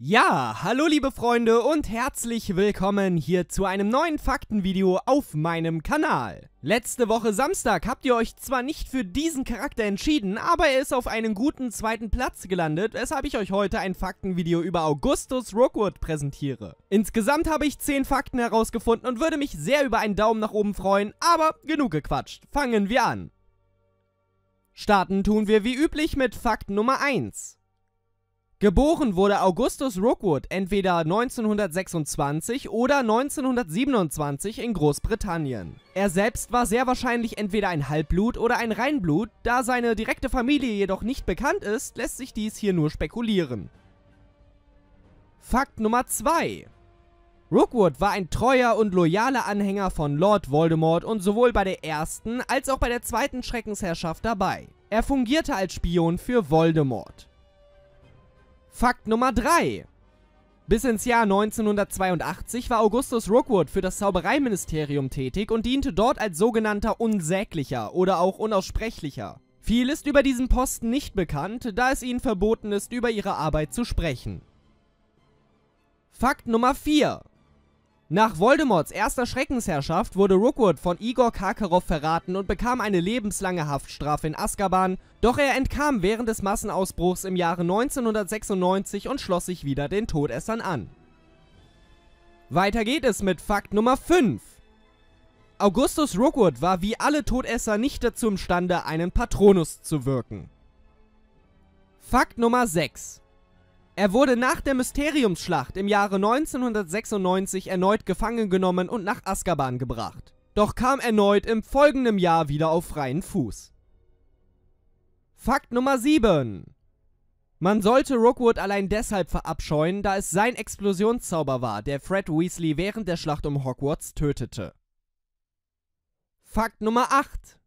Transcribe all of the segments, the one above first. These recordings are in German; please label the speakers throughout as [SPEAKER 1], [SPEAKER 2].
[SPEAKER 1] Ja, hallo liebe Freunde und herzlich willkommen hier zu einem neuen Faktenvideo auf meinem Kanal. Letzte Woche Samstag habt ihr euch zwar nicht für diesen Charakter entschieden, aber er ist auf einen guten zweiten Platz gelandet, weshalb ich euch heute ein Faktenvideo über Augustus Rookwood präsentiere. Insgesamt habe ich 10 Fakten herausgefunden und würde mich sehr über einen Daumen nach oben freuen, aber genug gequatscht, fangen wir an. Starten tun wir wie üblich mit Fakt Nummer 1. Geboren wurde Augustus Rookwood entweder 1926 oder 1927 in Großbritannien. Er selbst war sehr wahrscheinlich entweder ein Halbblut oder ein Reinblut, da seine direkte Familie jedoch nicht bekannt ist, lässt sich dies hier nur spekulieren. Fakt Nummer 2 Rookwood war ein treuer und loyaler Anhänger von Lord Voldemort und sowohl bei der ersten als auch bei der zweiten Schreckensherrschaft dabei. Er fungierte als Spion für Voldemort. Fakt Nummer 3. Bis ins Jahr 1982 war Augustus Rookwood für das Zaubereiministerium tätig und diente dort als sogenannter Unsäglicher oder auch Unaussprechlicher. Viel ist über diesen Posten nicht bekannt, da es ihnen verboten ist, über ihre Arbeit zu sprechen. Fakt Nummer 4. Nach Voldemorts erster Schreckensherrschaft wurde Rookwood von Igor Karkaroff verraten und bekam eine lebenslange Haftstrafe in Azkaban, doch er entkam während des Massenausbruchs im Jahre 1996 und schloss sich wieder den Todessern an. Weiter geht es mit Fakt Nummer 5. Augustus Rookwood war wie alle Todesser nicht dazu imstande, einen Patronus zu wirken. Fakt Nummer 6. Er wurde nach der Mysteriumsschlacht im Jahre 1996 erneut gefangen genommen und nach Azkaban gebracht. Doch kam erneut im folgenden Jahr wieder auf freien Fuß. Fakt Nummer 7 man sollte Rookwood allein deshalb verabscheuen, da es sein Explosionszauber war, der Fred Weasley während der Schlacht um Hogwarts tötete. Fakt Nummer 8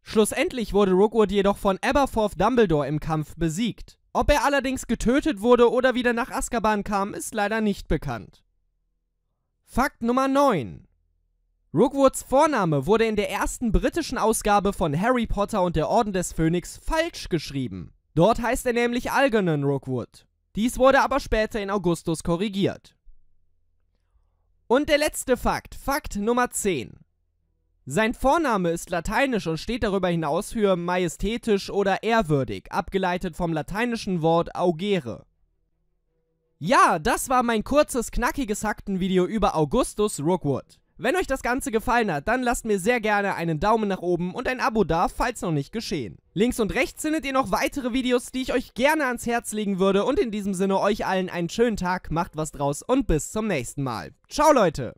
[SPEAKER 1] Schlussendlich wurde Rookwood jedoch von Aberforth Dumbledore im Kampf besiegt. Ob er allerdings getötet wurde oder wieder nach Azkaban kam, ist leider nicht bekannt. Fakt Nummer 9 Rookwoods Vorname wurde in der ersten britischen Ausgabe von Harry Potter und der Orden des Phönix falsch geschrieben. Dort heißt er nämlich Algernon Rookwood. Dies wurde aber später in Augustus korrigiert. Und der letzte Fakt, Fakt Nummer 10. Sein Vorname ist lateinisch und steht darüber hinaus für majestätisch oder ehrwürdig, abgeleitet vom lateinischen Wort augere. Ja, das war mein kurzes, knackiges Aktenvideo über Augustus Rookwood. Wenn euch das Ganze gefallen hat, dann lasst mir sehr gerne einen Daumen nach oben und ein Abo da, falls noch nicht geschehen. Links und rechts findet ihr noch weitere Videos, die ich euch gerne ans Herz legen würde und in diesem Sinne euch allen einen schönen Tag, macht was draus und bis zum nächsten Mal. Ciao Leute!